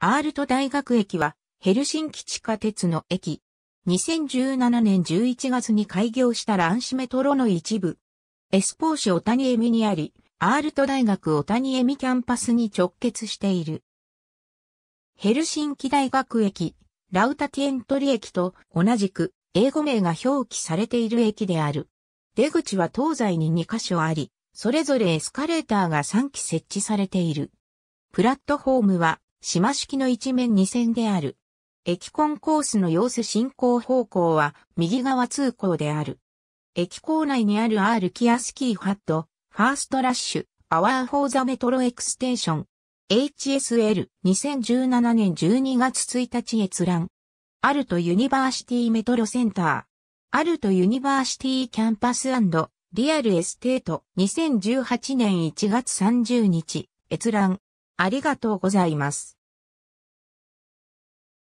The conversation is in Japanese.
アールト大学駅はヘルシンキ地下鉄の駅。2017年11月に開業したランシメトロの一部。エスポーシオタニエミにあり、アールト大学オタニエミキャンパスに直結している。ヘルシンキ大学駅、ラウタティエントリ駅と同じく英語名が表記されている駅である。出口は東西に2カ所あり、それぞれエスカレーターが3基設置されている。プラットフォームは島式の一面二線である。駅根コースの様子進行方向は右側通行である。駅構内にある R キアスキーファット、ファーストラッシュ、アワーフォーザメトロエクステーション、HSL 2017年12月1日閲覧。アルトユニバーシティメトロセンター。アルトユニバーシティキャンパスリアルエステート2018年1月30日閲覧。ありがとうございます。